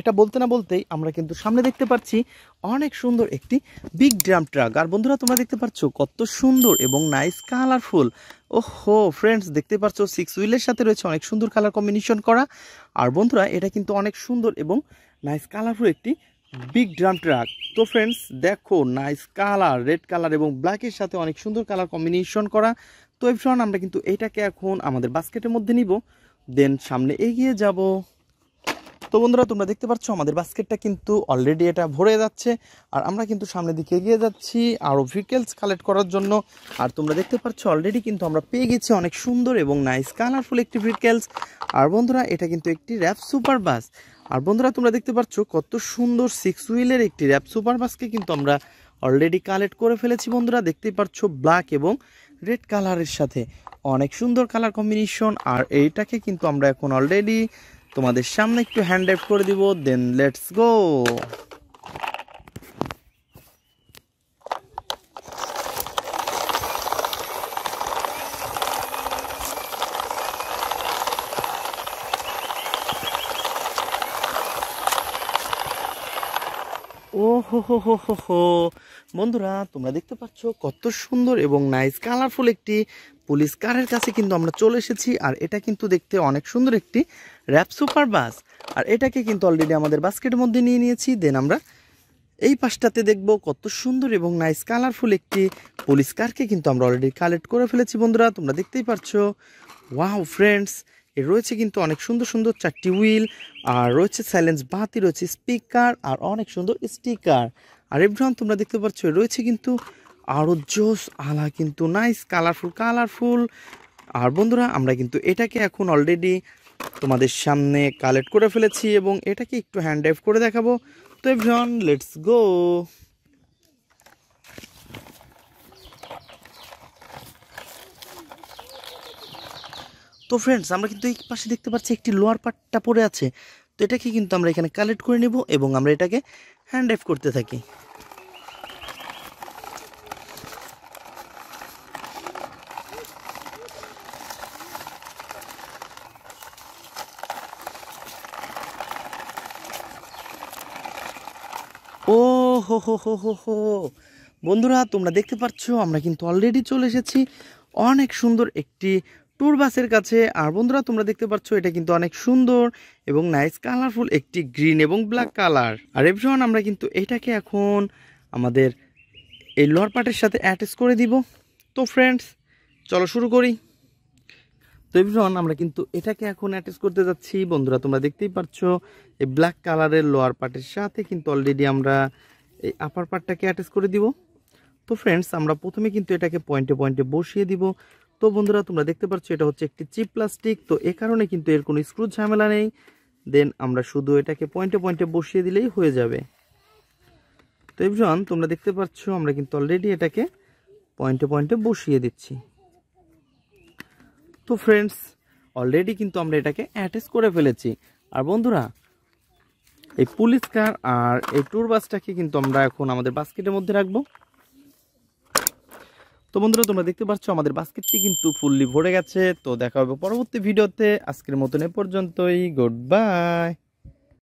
এটা বলতে না বলতেই আমরা কিন্তু সামনে দেখতে পাচ্ছি অনেক সুন্দর একটি বিগ ড্রাম ট্রাক আর বন্ধুরা তোমরা দেখতে পাচ্ছ কত সুন্দর এবং নাইস কালারফুল ওহো ফ্রেন্ডস দেখতে পাচ্ছ সিক্স হুইলের সাথে রয়েছে অনেক সুন্দর কালার কম্বিনেশন করা আর বন্ধুরা এটা কিন্তু অনেক সুন্দর এবং নাইস কালারফুল একটি বিগ ড্রাম ট্রাক তো ফ্রেন্ডস দেখো নাইস কালার রেড কালার এবং ব্ল্যাকের সাথে অনেক সুন্দর কালার কম্বিনেশন করা তো এভরিওয়ান আমরা কিন্তু এটাকে এখন আমাদের বাস্কেটের মধ্যে নিব দেন সামনে এগিয়ে যাব তো বন্ধুরা তোমরা দেখতে পাচ্ছ আমাদের বাস্কেটটা কিন্তু অলরেডি এটা ভরে যাচ্ছে আর আমরা কিন্তু সামনের দিকে এগিয়ে যাচ্ছি আরও ভিকেলস কালেক্ট করার জন্য আর তোমরা দেখতে পাচ্ছ অলরেডি কিন্তু আমরা পেয়ে গেছি অনেক সুন্দর এবং নাইস কালারফুল একটি ভিকেলস আর বন্ধুরা এটা কিন্তু একটি র্যাপ সুপার বাস আর বন্ধুরা তোমরা দেখতে পাচ্ছ কত সুন্দর সিক্স হুইলের একটি র্যাপ সুপার বাসকে কিন্তু আমরা অলরেডি কালেক্ট করে ফেলেছি বন্ধুরা দেখতেই পাচ্ছ ব্ল্যাক এবং রেড কালারের সাথে অনেক সুন্দর কালার কম্বিনেশন আর এইটাকে কিন্তু আমরা এখন অলরেডি তোমাদের সামনে একটু হ্যান্ড ড্রাইভ করে দিব দেন লেটস গো হো হো বন্ধুরা তোমরা দেখতে পাচ্ছ কত সুন্দর এবং নাইস কালারফুল একটি পুলিশ কারের কাছে কিন্তু আমরা চলে এসেছি আর এটা কিন্তু দেখতে অনেক সুন্দর একটি র্যাপ সুপার বাস আর এটাকে কিন্তু অলরেডি আমাদের বাস্কেটের মধ্যে নিয়ে নিয়েছি দেন আমরা এই পাশটাতে দেখব কত সুন্দর এবং নাইস কালারফুল একটি পুলিশ কারকে কিন্তু আমরা অলরেডি কালেক্ট করে ফেলেছি বন্ধুরা তোমরা দেখতেই পাচ্ছ ওয়াও ফ্রেন্ডস এর রয়েছে কিন্তু অনেক সুন্দর সুন্দর চারটি হুইল আর রয়েছে সাইলেন্স বাতি রয়েছে স্পিকার আর অনেক সুন্দর স্টিকার আর এভ্রান তোমরা দেখতে পাচ্ছ রয়েছে কিন্তু আরও জোস আলা কিন্তু নাইস কালারফুল কালারফুল আর বন্ধুরা আমরা কিন্তু এটাকে এখন অলরেডি তোমাদের সামনে কালেক্ট করে ফেলেছি এবং এটাকে একটু হ্যান্ড ড্রাইভ করে দেখাবো তো এভরিওয়ান লেটস গো তো ফ্রেন্ডস আমরা কিন্তু এই পাশে দেখতে পাচ্ছি একটি লোয়ার পার্টটা পড়ে আছে তো এটাকে কিন্তু আমরা এখানে কালেক্ট করে নেব এবং আমরা এটাকে হ্যান্ড ড্রাইভ করতে থাকি হো হো হো হো হো বন্ধুরা তোমরা দেখতে পাচ্ছ আমরা কিন্তু অলরেডি চলে এসেছি অনেক সুন্দর একটি ট্যুর বাসের কাছে আর বন্ধুরা তোমরা দেখতে পাচ্ছ এটা কিন্তু অনেক সুন্দর এবং নাইস কালারফুল একটি গ্রিন এবং ব্ল্যাক কালার আর এভরিওয়ান আমরা কিন্তু এটাকে এখন আমাদের এই লোয়ার পার্টের সাথে অ্যাটাচ করে দিব তো ফ্রেন্ডস চলো শুরু করি তো এভরিওয়ান আমরা কিন্তু এটাকে এখন অ্যাটাচ করতে যাচ্ছি বন্ধুরা তোমরা দেখতেই পাচ্ছ এই ব্ল্যাক কালারের লোয়ার পার্টের সাথে কিন্তু অলরেডি আমরা এই আপার পার্টটাকে অ্যাটাচ করে দিব তো ফ্রেন্ডস আমরা প্রথমে কিন্তু এটাকে পয়েন্টে পয়েন্টে বসিয়ে দিব তো বন্ধুরা তোমরা দেখতে পাচ্ছ এটা হচ্ছে একটি চিপ প্লাস্টিক তো এ কারণে কিন্তু এর কোনো স্ক্রু ঝামেলা নেই দেন আমরা শুধু এটাকে পয়েন্টে পয়েন্টে বসিয়ে দিলেই হয়ে যাবে তো এভজন তোমরা দেখতে পাচ্ছ আমরা কিন্তু অলরেডি এটাকে পয়েন্টে পয়েন্টে বসিয়ে দিচ্ছি তো ফ্রেন্ডস অলরেডি কিন্তু আমরা এটাকে অ্যাটাচ করে ফেলেছি আর বন্ধুরা এই পুলিশ কার আর এই ট্যুর বাসটাকে কিন্তু আমরা এখন আমাদের বাস্কেটের মধ্যে রাখবো তো বন্ধুরা তোমরা দেখতে পাচ্ছ আমাদের বাস্কেটটি কিন্তু ফুললি ভরে গেছে তো দেখা হবে পরবর্তী ভিডিওতে আজকের মতন এ পর্যন্তই গুড বাই